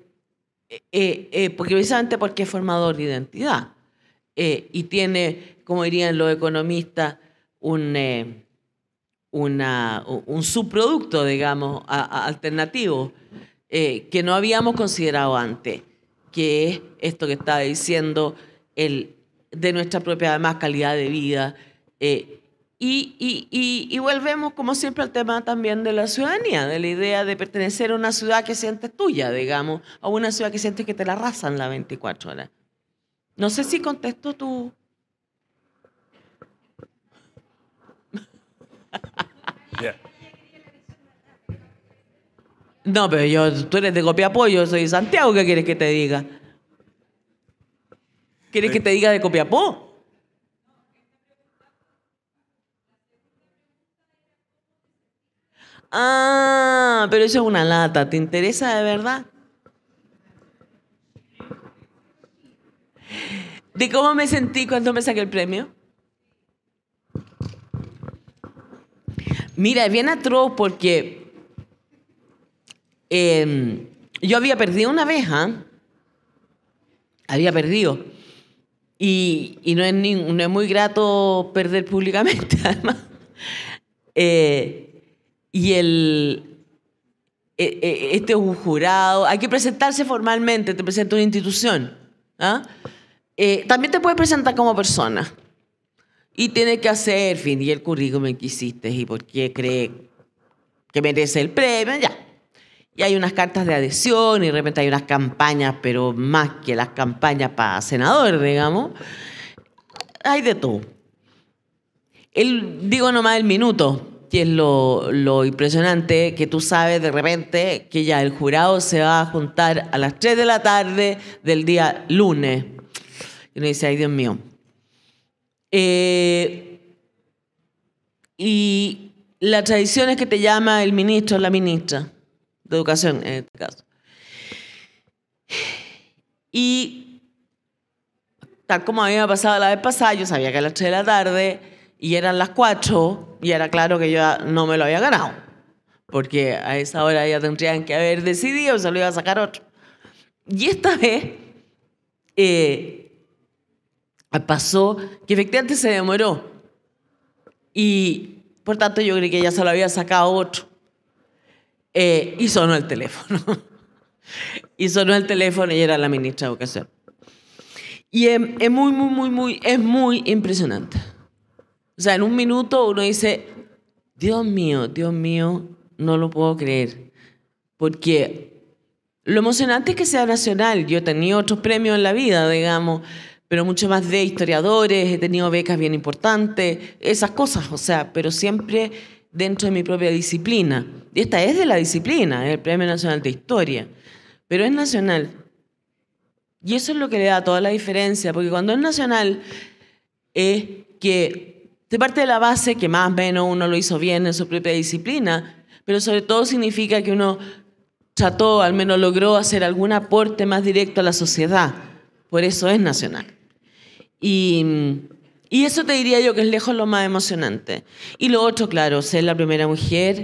precisamente porque es formador de identidad y tiene, como dirían los economistas, un, eh, una, un subproducto, digamos, alternativo eh, que no habíamos considerado antes, que es esto que estaba diciendo, el, de nuestra propia además calidad de vida. Eh, y, y, y, volvemos, como siempre, al tema también de la ciudadanía, de la idea de pertenecer a una ciudad que sientes tuya, digamos, a una ciudad que sientes que te la arrasan las 24 horas. No sé si contesto tú No, pero yo, tú eres de Copiapó, yo soy Santiago, ¿qué quieres que te diga? ¿Quieres que te diga de Copiapó? Ah, pero eso es una lata. ¿Te interesa de verdad? ¿De cómo me sentí cuando me saqué el premio? Mira, es bien atroz porque em, yo había perdido una abeja. Había perdido. Y, no, es no, es muy grato perder públicamente, *laughs* además. Eh, y el, e, e, este es un jurado, hay que presentarse formalmente, te presenta una institución. ¿ah? Eh, también te puedes presentar como persona. Y tiene que hacer, fin, y el currículum que hiciste y por qué cree que merece el premio, ya. Y hay unas cartas de adhesión y de repente hay unas campañas, pero más que las campañas para senador, digamos, hay de todo. El, digo nomás el minuto, que es lo, lo, impresionante, que tú sabes de repente que ya el jurado se va a juntar a las 3 de la tarde del día lunes. Y uno dice, ay Dios mío, eh, y la tradición es que te llama el ministro o la ministra de educación, en este caso. Y tal como había pasado la vez pasada, yo sabía que a las 3 de la tarde y eran las 4 y era claro que yo no me lo había ganado, porque a esa hora ya tendrían que haber decidido, se lo iba a sacar otro. Y esta vez eh, pasó que efectivamente se demoró. Y por tanto yo creí que ya se lo había sacado otro. Eh, y sonó el teléfono. *laughs* y sonó el teléfono y era la ministra de Educación. Y es, em, es, muy, muy, muy, muy, es muy impresionante. O sea, en un minuto uno dice, Dios mío, Dios mío, no lo puedo creer. Porque lo emocionante es que sea nacional. Yo he tenido otros premios en la vida, digamos pero mucho más de historiadores, he tenido becas bien importantes, esas cosas, o sea, pero siempre dentro de mi propia disciplina. Y esta es de la disciplina, es el Premio Nacional de Historia, pero es nacional. Y eso es lo que le da toda la diferencia, porque cuando es nacional es que se parte de la base que más o menos uno lo hizo bien en su propia disciplina, pero sobre todo significa que uno trató, al menos logró hacer algún aporte más directo a la sociedad. Por eso es nacional. Y, y eso te diría yo que es lejos lo más emocionante. Y lo otro, claro, ser la primera mujer,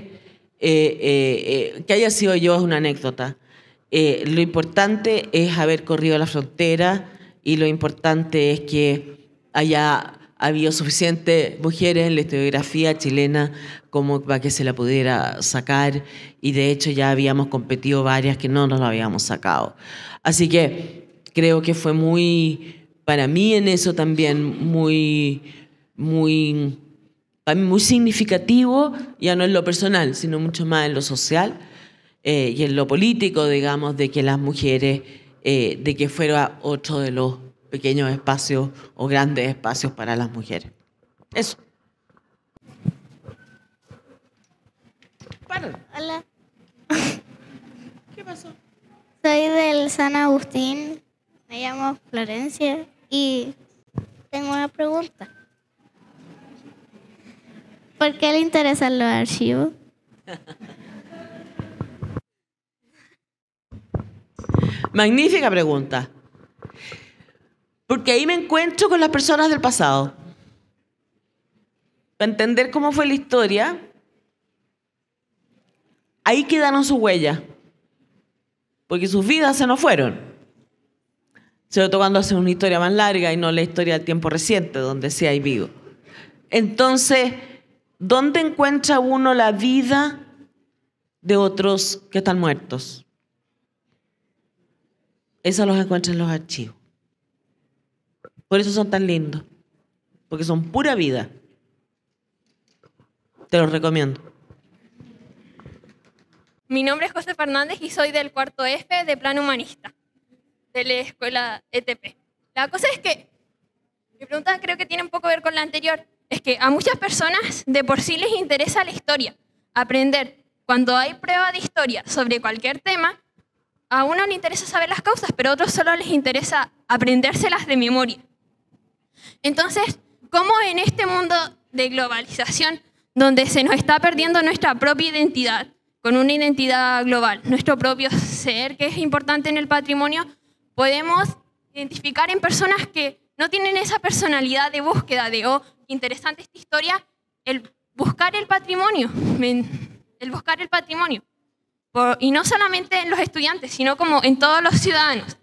eh, eh, eh, que haya sido yo es una anécdota. lo importante es haber corrido la frontera y lo importante es que haya habido suficientes mujeres en la historiografía chilena como para que se la pudiera sacar y de hecho ya habíamos competido varias que no nos lo habíamos sacado. Así que creo que fue muy, para mí en eso también muy, muy, muy significativo, ya no en lo personal, sino mucho más en lo social eh, y en lo político, digamos, de que las mujeres, eh, de que fuera otro de los pequeños espacios o grandes espacios para las mujeres. Eso. Hola. ¿Qué pasó? Soy del San Agustín. Me llamo Florencia. Y tengo una pregunta. ¿Por qué le interesan los archivos? Magnífica pregunta. Porque ahí me encuentro con las personas del pasado. Para entender cómo fue la historia, ahí quedaron sus huellas. Porque sus vidas se nos fueron sobre todo cuando hacen una historia más larga y no la historia del tiempo reciente, donde sí hay vivo. Entonces, ¿dónde encuentra uno la vida de otros que están muertos? Eso los encuentra en los archivos. Por eso son tan lindos, porque son pura vida. Te los recomiendo. Mi nombre es José Fernández y soy del cuarto e F e de Plan Humanista de la escuela ETP. La cosa es que mi pregunta creo que tiene un poco que ver con la anterior. Es que a muchas personas de por sí les interesa la historia. Aprender. Cuando hay prueba de historia sobre cualquier tema, a uno le interesa saber las causas, pero a otros solo les interesa aprendérselas de memoria. Entonces, ¿cómo en este mundo de globalización, donde se nos está perdiendo nuestra propia identidad, con una identidad global, nuestro propio ser, que es importante en el patrimonio, Podemos identificar en personas que no tienen esa personalidad de búsqueda de, oh, interesante esta historia, el buscar el patrimonio, el buscar el patrimonio. y no solamente en los estudiantes, sino como en todos los ciudadanos.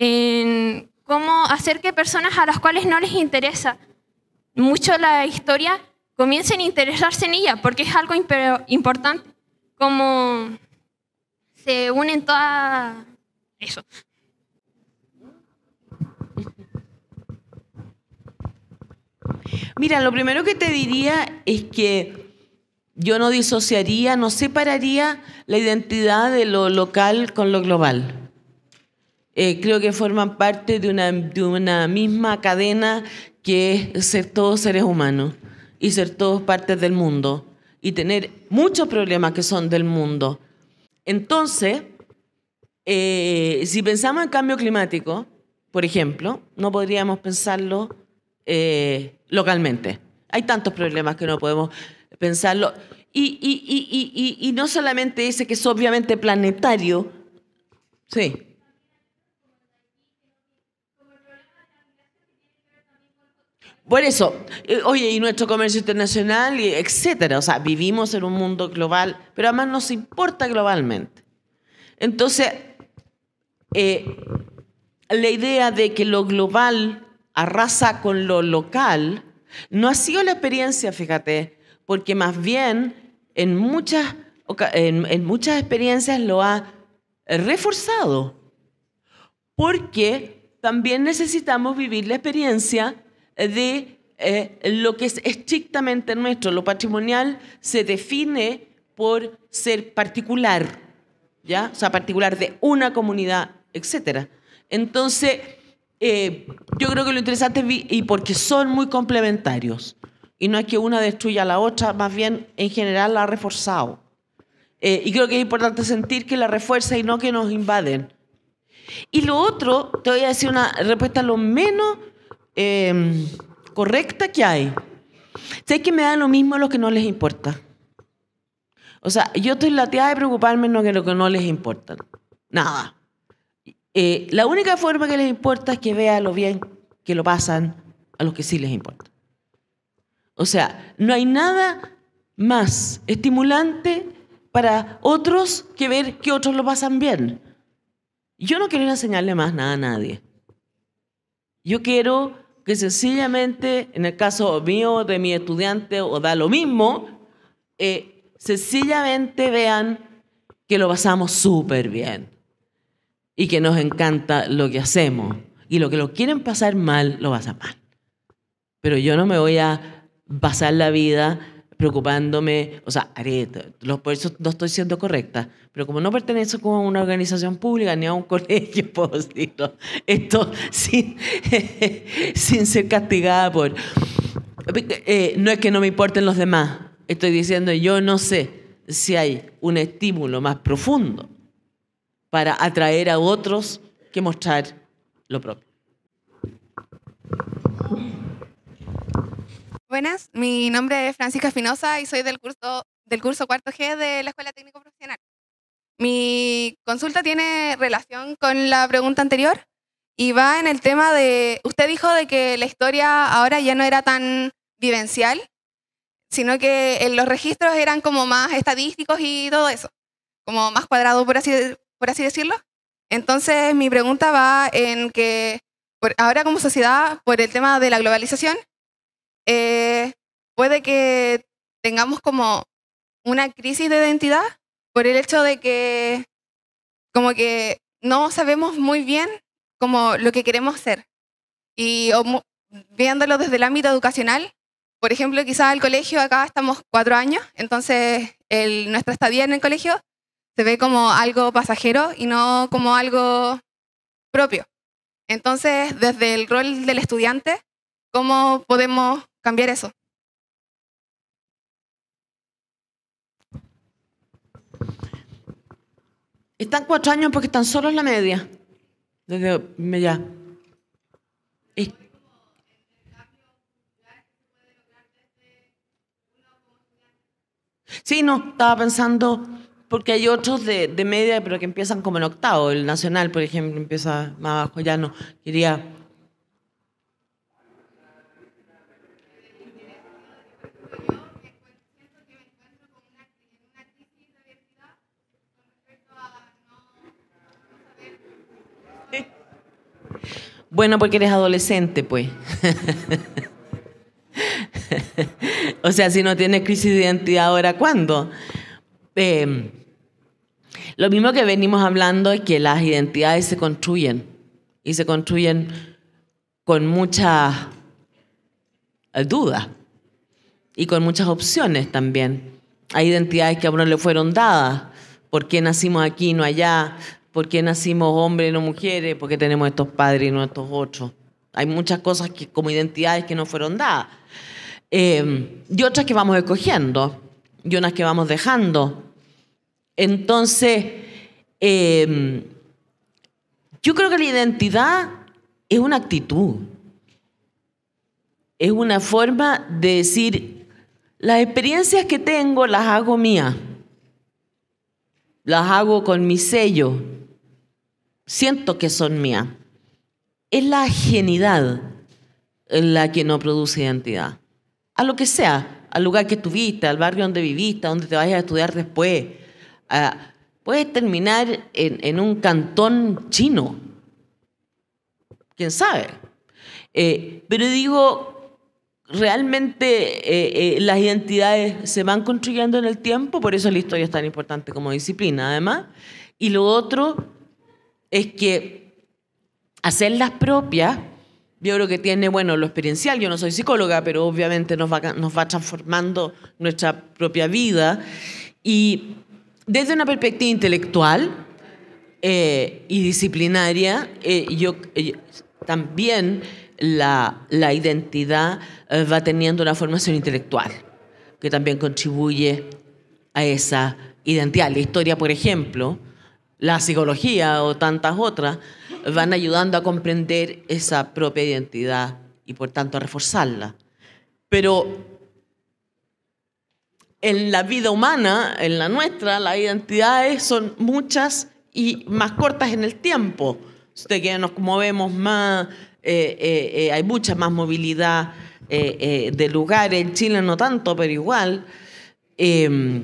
En cómo hacer que personas a las cuales no les interesa mucho la historia comiencen a interesarse en ella, porque es algo importante. Como se unen todas... Eso. Mira, lo primero que te diría es que yo no disociaría, no separaría la identidad de lo local con lo global. Eh, creo que forman parte de una, misma cadena que es ser todos seres humanos y ser todos partes del mundo y tener muchos problemas que son del mundo. Entonces, eh, si pensamos en cambio climático, por ejemplo, no podríamos pensarlo eh, localmente. Hay tantos problemas que no podemos pensarlo. Y, no solamente dice que es obviamente planetario. Sí. Por eso, eh, oye, y nuestro comercio internacional, etcétera. O sea, vivimos en un mundo global, pero además nos importa globalmente. Entonces, eh, la idea de que lo global arrasa con lo local, no ha sido la experiencia, fíjate, porque más bien en muchas, en, muchas experiencias lo ha reforzado, porque también necesitamos vivir la experiencia de eh, lo que es estrictamente nuestro, lo patrimonial se define por ser particular, ¿ya? O sea, particular de una comunidad, etc. Entonces, eh, yo creo que lo interesante es, y porque son muy complementarios, y no es que una destruya a la otra, más bien en general la ha reforzado. Eh, y creo que es importante sentir que la refuerza y no que nos invaden. Y lo otro, te voy a decir una respuesta lo menos em, correcta que hay. Sé que me dan lo mismo a los que no les importa. O sea, yo estoy lateada de preocuparme en que, lo que no les importa. Nada. Eh, la única forma que les importa es que vean lo bien que lo pasan a los que sí les importa. O sea, no hay nada más estimulante para otros que ver que otros lo pasan bien. Yo no quiero enseñarle más nada a nadie. Yo quiero que sencillamente, en el caso mío, de mi estudiante, o da lo mismo, eh, sencillamente vean que lo pasamos súper bien y que nos encanta lo que hacemos. Y lo que lo quieren pasar mal, lo vas a mal. Pero yo no me voy a pasar la vida preocupándome, o sea, haré, por eso no estoy siendo correcta, pero como no pertenezco a una organización pública ni a un *laughs* colegio, puedo decirlo, esto sin, *laughs* sin ser castigada por... Eh, no es que no me importen los demás, estoy diciendo yo no sé si hay un estímulo más profundo para atraer a otros que mostrar lo propio. Buenas, mi nombre es Francisca Espinosa y soy del curso, del curso cuarto G de la Escuela Técnico Profesional. Mi consulta tiene relación con la pregunta anterior y va en el tema de, usted dijo de que la historia ahora ya no era tan vivencial, sino que los registros eran como más estadísticos y todo eso, como más cuadrado, por así, por así decirlo. Entonces, mi pregunta va en que ahora como sociedad, por el tema de la globalización, eh, puede que tengamos como una crisis de identidad por el hecho de que como que no sabemos muy bien como lo que queremos ser. Y viéndolo desde el ámbito educacional, por ejemplo, quizás el colegio, acá estamos cuatro años, entonces el, nuestra estadía en el colegio se ve como algo pasajero y no como algo propio. Entonces, desde el rol del estudiante, ¿cómo podemos cambiar eso? Están cuatro años porque están solo en la media. Desde media. Sí, no, estaba pensando porque hay otros de, media, pero que empiezan como en octavo. El Nacional, por ejemplo, empieza más abajo. Ya no. Quería. Bueno, porque eres adolescente, pues. *laughs* o sea, si no tienes crisis de identidad, ¿ahora cuándo? Eh, lo mismo que venimos hablando es que las identidades se construyen y se construyen con muchas eh, dudas y con muchas opciones también. Hay identidades que a uno le fueron dadas. ¿Por qué nacimos aquí y no allá? ¿Por qué nacimos hombres y no mujeres? ¿Por qué tenemos estos padres y no estos otros? Hay muchas cosas que, como identidades que no fueron dadas. Eh, y otras que vamos escogiendo y unas que vamos dejando entonces, em, yo creo que la identidad es una actitud, es una forma de decir, las experiencias que tengo las hago mías, las hago con mi sello, siento que son mías. Es la genidad la que no produce identidad. A lo que sea, al lugar que estuviste, al barrio donde viviste, donde te vayas a estudiar después, Ah, puedes puede terminar en, un cantón chino. ¿Quién sabe? Eh, pero digo, realmente eh, eh, las identidades se van construyendo en el tiempo, por eso la historia es tan importante como disciplina, además. Y lo otro es que hacerlas propias, yo creo que tiene, bueno, lo experiencial, yo no soy psicóloga, pero obviamente nos va, nos va transformando nuestra propia vida. Y desde una perspectiva intelectual eh, y disciplinaria, eh, yo, eh, también la, identidad va teniendo una formación intelectual, que también contribuye a esa identidad. La historia, por ejemplo, la psicología o tantas otras, van ayudando a comprender esa propia identidad y por tanto a reforzarla. Pero en la vida humana, en la nuestra, las identidades son muchas y más cortas en el tiempo. Usted que nos movemos más, eh, eh, eh, hay mucha más movilidad de lugares, en Chile no tanto, pero igual. Em,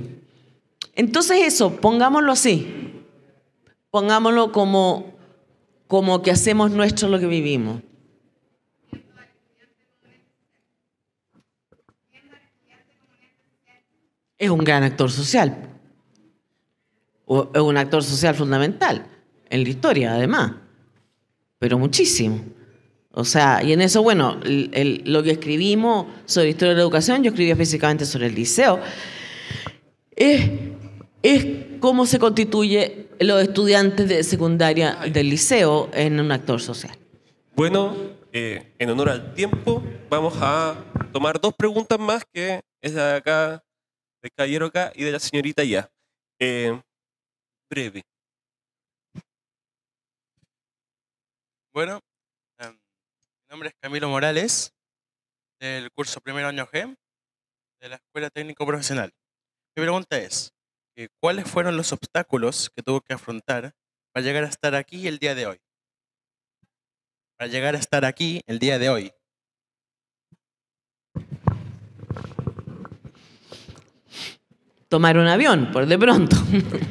entonces eso, pongámoslo así, pongámoslo como, como que hacemos nuestro lo que vivimos. es un gran actor social. es un actor social fundamental en la historia, además. Pero muchísimo. O sea, y en eso, bueno, lo que escribimos sobre historia de la educación, yo escribí físicamente sobre el liceo, es, cómo se constituye los estudiantes de secundaria del liceo en un actor social. Bueno, eh, en honor al tiempo, vamos a tomar dos preguntas más, que es de acá de caballero acá y de la señorita allá. Em, breve. Bueno, em, mi nombre es Camilo Morales, del curso primero año G, de la Escuela Técnico Profesional. Mi pregunta es, eh, ¿cuáles fueron los obstáculos que tuvo que afrontar para llegar a estar aquí el día de hoy? Para llegar a estar aquí el día de hoy. tomar un avión, por de pronto. *laughs*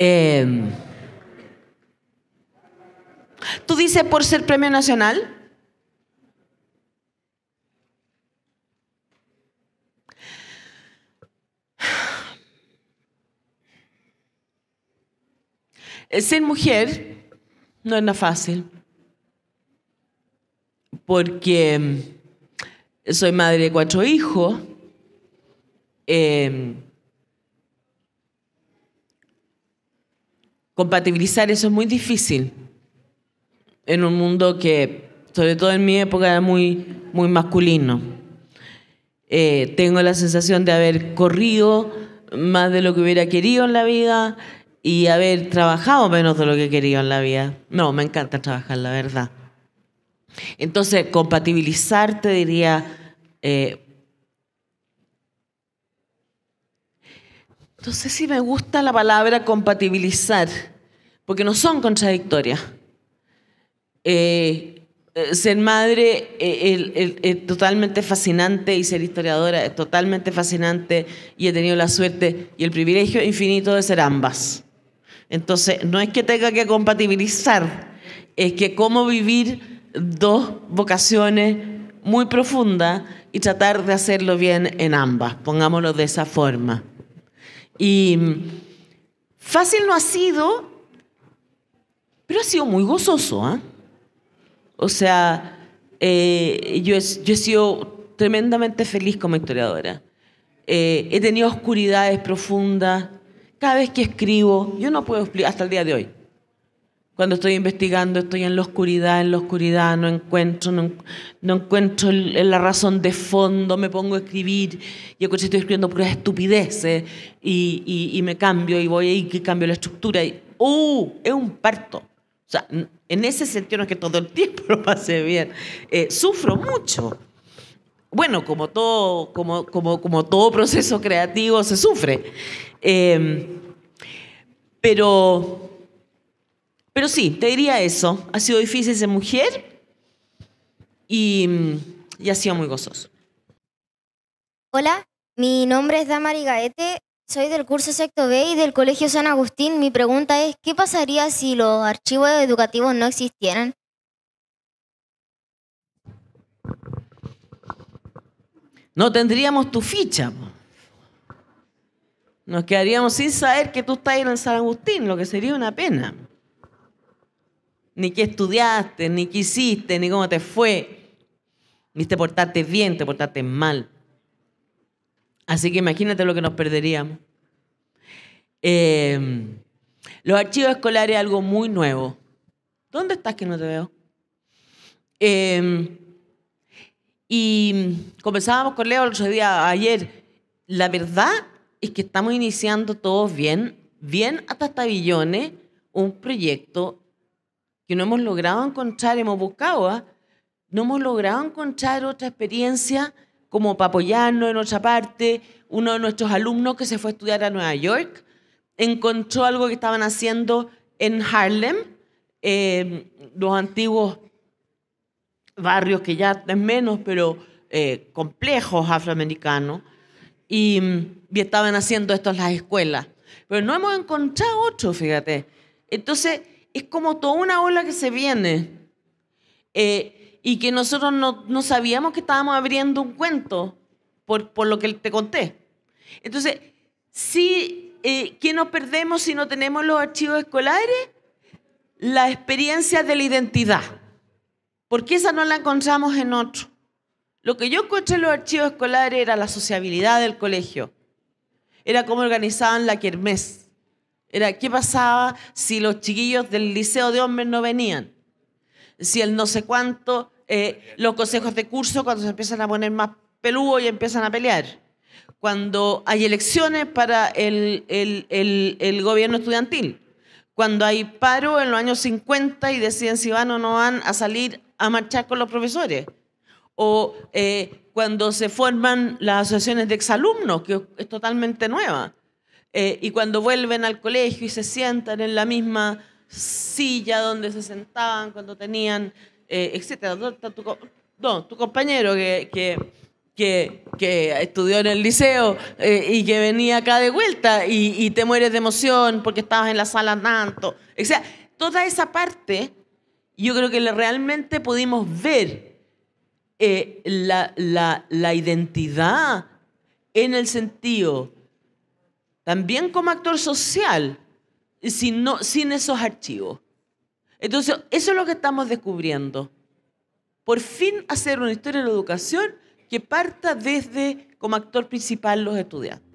Em, ¿Tú dices por ser premio nacional? ser mujer no es nada fácil, porque em, soy madre de cuatro hijos. Em, compatibilizar eso es muy difícil en un mundo que, sobre todo en mi época, era muy, muy masculino. Eh, tengo la sensación de haber corrido más de lo que hubiera querido en la vida y haber trabajado menos de lo que quería en la vida. No, me encanta trabajar, la verdad. Entonces, compatibilizar, te diría, eh, no sé si me gusta la palabra compatibilizar, porque no son contradictorias. Eh, eh, ser madre es, totalmente fascinante y ser historiadora es totalmente fascinante y he tenido la suerte y el privilegio infinito de ser ambas. Entonces, no es que tenga que compatibilizar, es que cómo vivir dos vocaciones muy profundas tratar de hacerlo bien en ambas, pongámoslo de esa forma. Y mm, fácil no ha sido, pero ha sido muy gozoso. ¿ah? O sea, eh, yo, he, sido tremendamente feliz como historiadora. Eh, he tenido oscuridades profundas. Cada vez que escribo, yo no puedo explicar, hasta el día de hoy, cuando estoy investigando, estoy en la oscuridad, en la oscuridad, no encuentro, no, encuentro la razón de fondo, me pongo a escribir y estoy escribiendo puras estupideces y, me cambio y voy y cambio la estructura. Y, ¡Uh! Es un parto. O sea, en ese sentido no es que todo el *laughs* tiempo lo pase bien. Eh, sufro mucho. Bueno, como todo, como, como, como todo proceso creativo se sufre. Em, pero pero sí, te diría eso. Ha sido difícil ser mujer y, ha sido muy gozoso. Hola, mi nombre es Damari Gaete, soy del curso sexto B y del Colegio San Agustín. Mi pregunta es, ¿qué pasaría si los archivos educativos no existieran? No tendríamos tu ficha. Nos quedaríamos sin saber que tú estás en San Agustín, lo que sería una pena ni qué estudiaste, ni qué hiciste, ni cómo te fue, ni te portaste bien, te portaste mal. Así que imagínate lo que nos perderíamos. Em, los archivos escolares es algo muy nuevo. ¿Dónde estás que no te veo? Em, y conversábamos con Leo el otro día, ayer. La verdad es que estamos iniciando todos bien, bien hasta Tabillones, un proyecto que no hemos logrado encontrar, hemos buscado, ¿ah? no hemos logrado encontrar otra experiencia como para apoyarnos en otra parte. Uno de nuestros alumnos que se fue a estudiar a Nueva York encontró algo que estaban haciendo en Harlem, eh, los antiguos barrios que ya es menos, pero eh, complejos afroamericanos, y, mm, y, estaban haciendo esto en las escuelas. Pero no hemos encontrado otro, fíjate. Entonces, es como toda una ola que se viene eh, y que nosotros no, sabíamos que estábamos abriendo un cuento por, lo que te conté. Entonces, si eh, ¿qué nos perdemos si no tenemos los archivos escolares? La experiencia de la identidad, porque esa no la encontramos en otro. Lo que yo encontré en los archivos escolares era la sociabilidad del colegio, era cómo organizaban la kermés era, ¿qué pasaba si los chiquillos del liceo de hombres no venían? Si el no sé cuánto, eh, los consejos de curso cuando se empiezan a poner más peludo y empiezan a pelear. Cuando hay elecciones para el, gobierno estudiantil. Cuando hay paro en los años 50 y deciden si van o no van a salir a marchar con los profesores. O eh, cuando se forman las asociaciones de exalumnos, que es totalmente nueva. Eh, y cuando vuelven al colegio y se sientan en la misma silla donde se sentaban cuando tenían, eh, etcétera. Tu, no, tu compañero que, que, estudió en el liceo eh, y que venía acá de vuelta y, te mueres de emoción porque estabas en la sala tanto. O sea, toda esa parte yo creo que realmente pudimos ver eh, la, la identidad en el sentido también como actor social sin, sin esos archivos. Entonces, eso es lo que estamos descubriendo. Por fin hacer una historia de la educación que parta desde como actor principal los estudiantes.